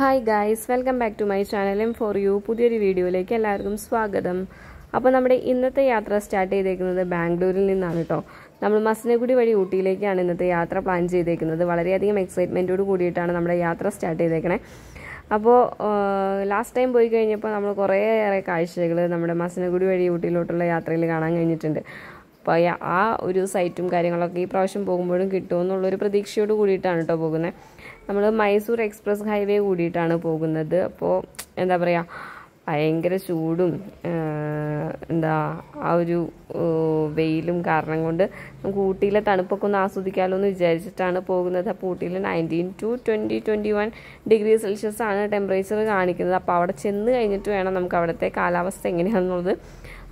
hi guys welcome back to my channel M for you പുതിയൊരു വീഡിയോയിലേക്ക് എല്ലാവർക്കും സ്വാഗതം അപ്പോൾ നമ്മുടെ ഇന്നത്തെ യാത്ര സ്റ്റാർട്ട് ചെയ്തേക്കുന്നത് ബാംഗ്ലൂരിൽ നിന്നാണ് കേട്ടോ നമ്മൾ മസനഗുഡി വഴി ഊട്ടിയിലേക്കാണ് ഇന്നത്തെ യാത്ര പ്ലാൻ ചെയ്തേക്കുന്നത് വളരെയധികം എക്സൈറ്റ്മെൻറ്റോട് കൂടിയിട്ടാണ് നമ്മുടെ യാത്ര സ്റ്റാർട്ട് ചെയ്തേക്കണേ അപ്പോൾ ലാസ്റ്റ് ടൈം പോയി കഴിഞ്ഞപ്പോൾ നമ്മൾ കുറേയേറെ കാഴ്ചകൾ നമ്മുടെ മസനഗുഡി വഴി ഊട്ടിയിലോട്ടുള്ള യാത്രയിൽ കാണാൻ കഴിഞ്ഞിട്ടുണ്ട് അപ്പോൾ ആ ഒരു സൈറ്റും കാര്യങ്ങളൊക്കെ ഈ പ്രാവശ്യം പോകുമ്പോഴും കിട്ടുമെന്നുള്ളൊരു പ്രതീക്ഷയോട് കൂടിയിട്ടാണ് കേട്ടോ പോകുന്നത് നമ്മൾ മൈസൂർ എക്സ്പ്രസ് ഹൈവേ കൂടിയിട്ടാണ് പോകുന്നത് അപ്പോൾ എന്താ പറയുക ഭയങ്കര ചൂടും എന്താ ആ ഒരു വെയിലും കാരണം കൊണ്ട് നമുക്ക് ഊട്ടിയിലെ തണുപ്പൊക്കെ ഒന്ന് ആസ്വദിക്കാമല്ലോ എന്ന് വിചാരിച്ചിട്ടാണ് പോകുന്നത് അപ്പോൾ ഊട്ടിയിൽ nineteen to twenty twenty one degree celsius ആണ് ടെമ്പറേച്ചർ കാണിക്കുന്നത് അപ്പോൾ അവിടെ ചെന്ന് കഴിഞ്ഞിട്ട് വേണം നമുക്ക് അവിടുത്തെ കാലാവസ്ഥ എങ്ങനെയാണെന്നുള്ളത്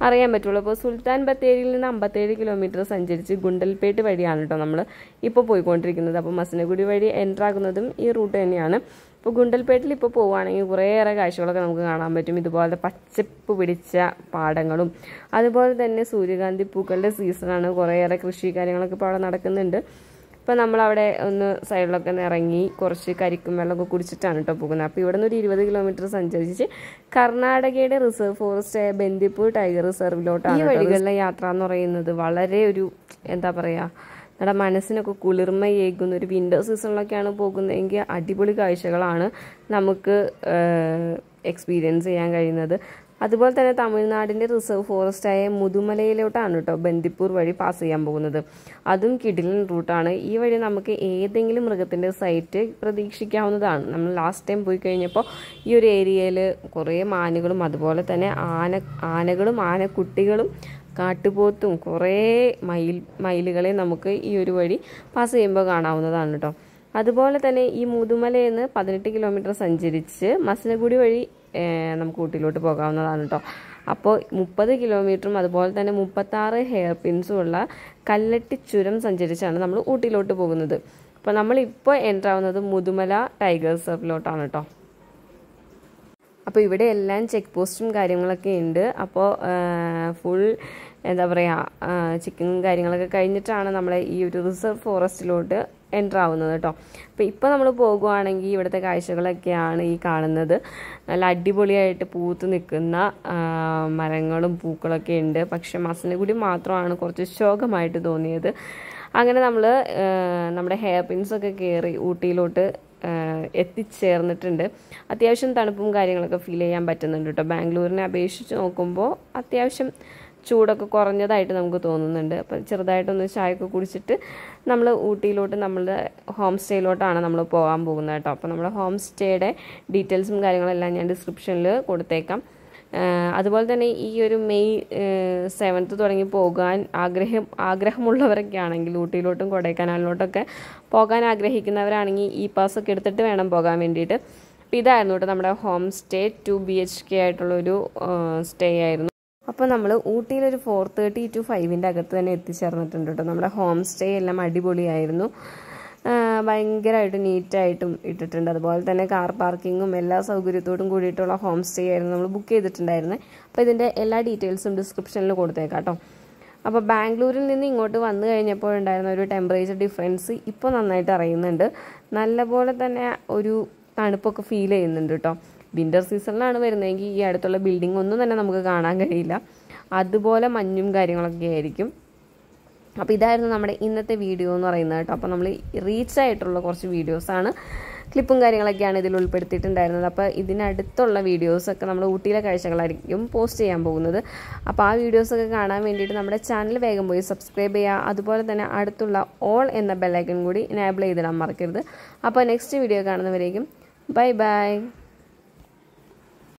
അറിയാൻ പറ്റുള്ളൂ അപ്പോൾ സുൽത്താൻ ബത്തേരിയിൽ നിന്ന് അമ്പത്തേഴ് കിലോമീറ്റർ സഞ്ചരിച്ച് ഗുണ്ടൽപേട്ട് വഴിയാണ് കേട്ടോ നമ്മൾ ഇപ്പോൾ പോയിക്കൊണ്ടിരിക്കുന്നത് അപ്പോൾ മസനഗുഡി വഴി എൻ്റർ ആകുന്നതും ഈ റൂട്ട് തന്നെയാണ് ഇപ്പോൾ ഗുണ്ടൽപേട്ടിൽ ഇപ്പോൾ പോവുകയാണെങ്കിൽ കുറേയേറെ കാഴ്ചകളൊക്കെ നമുക്ക് കാണാൻ പറ്റും ഇതുപോലെ പച്ചപ്പ് പിടിച്ച പാടങ്ങളും അതുപോലെ തന്നെ സൂര്യകാന്തി പൂക്കളുടെ സീസണാണ് കുറേയേറെ കൃഷി കാര്യങ്ങളൊക്കെ ഇപ്പോൾ അവിടെ നടക്കുന്നുണ്ട് അപ്പോൾ നമ്മളവിടെ ഒന്ന് സൈഡിലൊക്കെ ഒന്ന് ഇറങ്ങി കുറച്ച് കരിക്കും വെള്ളമൊക്കെ കുടിച്ചിട്ടാണ് കേട്ടോ പോകുന്നത് അപ്പോൾ ഇവിടെ നിന്ന് ഒരു ഇരുപത് കിലോമീറ്റർ സഞ്ചരിച്ച് കർണാടകയുടെ റിസർവ് ഫോറസ്റ്റ് ആയ ബന്ദിപ്പൂർ ടൈഗർ റിസർവിലോട്ടാണ് ഈ വഴികളിലെ യാത്ര എന്ന് പറയുന്നത് വളരെ ഒരു എന്താ പറയുക നമ്മുടെ മനസ്സിനൊക്കെ കുളിർമയേകുന്ന ഒരു വിൻ്റർ സീസണിലൊക്കെയാണ് പോകുന്നതെങ്കിൽ അടിപൊളി കാഴ്ചകളാണ് നമുക്ക് എക്സ്പീരിയൻസ് ചെയ്യാൻ കഴിയുന്നത് അതുപോലെ തന്നെ തമിഴ്നാടിൻ്റെ റിസർവ് ഫോറസ്റ്റായ മുതുമലയിലോട്ടാണ് കേട്ടോ ബന്ദിപ്പൂർ വഴി പാസ് ചെയ്യാൻ പോകുന്നത് അതും കിഡിലൻ റൂട്ടാണ് ഈ വഴി നമുക്ക് ഏതെങ്കിലും മൃഗത്തിൻ്റെ സൈറ്റ് പ്രതീക്ഷിക്കാവുന്നതാണ് നമ്മൾ ലാസ്റ്റ് ടൈം പോയി കഴിഞ്ഞപ്പോൾ ഈ ഒരു ഏരിയയിൽ കുറേ മാനുകളും അതുപോലെ തന്നെ ആന ആനകളും ആനക്കുട്ടികളും കാട്ടുപോത്തും കുറേ മയിൽ മയിലുകളെ നമുക്ക് ഈ ഒരു വഴി പാസ് ചെയ്യുമ്പോൾ കാണാവുന്നതാണ് കേട്ടോ അതുപോലെ തന്നെ ഈ മുതുമലയിൽ നിന്ന് പതിനെട്ട് കിലോമീറ്റർ സഞ്ചരിച്ച് മസനഗുടി വഴി നമുക്ക് ഊട്ടിയിലോട്ട് പോകാവുന്നതാണ് കേട്ടോ അപ്പോൾ മുപ്പത് കിലോമീറ്ററും അതുപോലെ തന്നെ മുപ്പത്താറ് ഹെയർ പിൻസും ഉള്ള കല്ലട്ടി ചുരം സഞ്ചരിച്ചാണ് നമ്മൾ ഊട്ടിയിലോട്ട് പോകുന്നത് അപ്പോൾ നമ്മളിപ്പോൾ എൻ്റർ ആവുന്നത് മുതുമല ടൈഗർ റിസർവിലോട്ടാണ് കേട്ടോ അപ്പോൾ ഇവിടെ എല്ലാം ചെക്ക് പോസ്റ്റും കാര്യങ്ങളൊക്കെ ഉണ്ട് അപ്പോൾ ഫുൾ എന്താ പറയുക ചെക്കിങ്ങും കാര്യങ്ങളൊക്കെ കഴിഞ്ഞിട്ടാണ് നമ്മൾ ഈ ഒരു റിസർവ് ഫോറസ്റ്റിലോട്ട് എൻ്റർ ആവുന്നത് കേട്ടോ അപ്പോൾ ഇപ്പോൾ നമ്മൾ പോകുവാണെങ്കിൽ ഇവിടുത്തെ കാഴ്ചകളൊക്കെയാണ് ഈ കാണുന്നത് നല്ല അടിപൊളിയായിട്ട് പൂത്ത് നിൽക്കുന്ന മരങ്ങളും പൂക്കളൊക്കെ ഉണ്ട് പക്ഷേ കൂടി മാത്രമാണ് കുറച്ച് ശോകമായിട്ട് തോന്നിയത് അങ്ങനെ നമ്മൾ നമ്മുടെ ഹെയർ പിൻസൊക്കെ കയറി ഊട്ടിയിലോട്ട് എത്തിച്ചേർന്നിട്ടുണ്ട് അത്യാവശ്യം തണുപ്പും കാര്യങ്ങളൊക്കെ ഫീൽ ചെയ്യാൻ പറ്റുന്നുണ്ട് കേട്ടോ ബാംഗ്ലൂരിനെ അപേക്ഷിച്ച് നോക്കുമ്പോൾ അത്യാവശ്യം ചൂടൊക്കെ കുറഞ്ഞതായിട്ട് നമുക്ക് തോന്നുന്നുണ്ട് അപ്പം ചെറുതായിട്ടൊന്ന് ചായയൊക്കെ കുടിച്ചിട്ട് നമ്മൾ ഊട്ടിയിലോട്ട് നമ്മളുടെ ഹോം സ്റ്റേയിലോട്ടാണ് നമ്മൾ പോകാൻ പോകുന്നത് കേട്ടോ അപ്പം നമ്മുടെ ഹോം സ്റ്റേയുടെ ഡീറ്റെയിൽസും കാര്യങ്ങളെല്ലാം ഞാൻ ഡിസ്ക്രിപ്ഷനിൽ കൊടുത്തേക്കാം അതുപോലെ തന്നെ ഈ ഒരു മെയ് സെവൻത്ത് തുടങ്ങി പോകാൻ ആഗ്രഹം ആഗ്രഹമുള്ളവരൊക്കെ ആണെങ്കിൽ ഊട്ടിയിലോട്ടും കൊടൈക്കനാലിലോട്ടൊക്കെ പോകാൻ ആഗ്രഹിക്കുന്നവരാണെങ്കിൽ ഈ ഒക്കെ എടുത്തിട്ട് വേണം പോകാൻ വേണ്ടിയിട്ട് അപ്പോൾ ഇതായിരുന്നു കേട്ടോ നമ്മുടെ home stay two B H K ആയിട്ടുള്ളൊരു സ്റ്റേ ആയിരുന്നു അപ്പോൾ നമ്മൾ ഊട്ടിയിൽ ഒരു ഫോർ തേർട്ടി ടു ഫൈവിൻ്റെ അകത്ത് തന്നെ എത്തിച്ചേർന്നിട്ടുണ്ട് കേട്ടോ നമ്മുടെ ഹോം സ്റ്റേ എല്ലാം അടിപൊളിയായിരുന്നു ഭയങ്കരമായിട്ട് നീറ്റായിട്ടും ഇട്ടിട്ടുണ്ട് അതുപോലെ തന്നെ കാർ പാർക്കിങ്ങും എല്ലാ സൗകര്യത്തോടും കൂടിയിട്ടുള്ള ഹോം സ്റ്റേ ആയിരുന്നു നമ്മൾ ബുക്ക് ചെയ്തിട്ടുണ്ടായിരുന്നത് അപ്പോൾ ഇതിൻ്റെ എല്ലാ ഡീറ്റെയിൽസും ഡിസ്ക്രിപ്ഷനിൽ കൊടുത്തേക്കാം കേട്ടോ അപ്പോൾ ബാംഗ്ലൂരിൽ നിന്ന് ഇങ്ങോട്ട് വന്നു കഴിഞ്ഞപ്പോൾ ഉണ്ടായിരുന്ന ഒരു ടെമ്പറേച്ചർ ഡിഫറൻസ് ഇപ്പോൾ നന്നായിട്ട് അറിയുന്നുണ്ട് നല്ലപോലെ തന്നെ ഒരു തണുപ്പൊക്കെ ഫീൽ ചെയ്യുന്നുണ്ട് കേട്ടോ വിൻ്റർ സീസണിലാണ് വരുന്നതെങ്കിൽ ഈ അടുത്തുള്ള ബിൽഡിംഗ് ഒന്നും തന്നെ നമുക്ക് കാണാൻ കഴിയില്ല അതുപോലെ മഞ്ഞും കാര്യങ്ങളൊക്കെ ആയിരിക്കും അപ്പോൾ ഇതായിരുന്നു നമ്മുടെ ഇന്നത്തെ വീഡിയോ എന്ന് പറയുന്നത് കേട്ടോ അപ്പോൾ നമ്മൾ റീച്ച് ആയിട്ടുള്ള കുറച്ച് വീഡിയോസാണ് ക്ലിപ്പും കാര്യങ്ങളൊക്കെയാണ് ഇതിൽ ഉൾപ്പെടുത്തിയിട്ടുണ്ടായിരുന്നത് അപ്പോൾ ഇതിനടുത്തുള്ള വീഡിയോസൊക്കെ നമ്മൾ ഊട്ടിയിലെ കാഴ്ചകളായിരിക്കും പോസ്റ്റ് ചെയ്യാൻ പോകുന്നത് അപ്പോൾ ആ വീഡിയോസൊക്കെ കാണാൻ വേണ്ടിയിട്ട് നമ്മുടെ ചാനൽ വേഗം പോയി സബ്സ്ക്രൈബ് ചെയ്യുക അതുപോലെ തന്നെ അടുത്തുള്ള ഓൾ എന്ന ബെല്ലൈക്കൻ കൂടി എനേബിൾ ചെയ്തിടാൻ മറക്കരുത് അപ്പോൾ നെക്സ്റ്റ് വീഡിയോ കാണുന്നവരേക്കും ബൈ ബൈ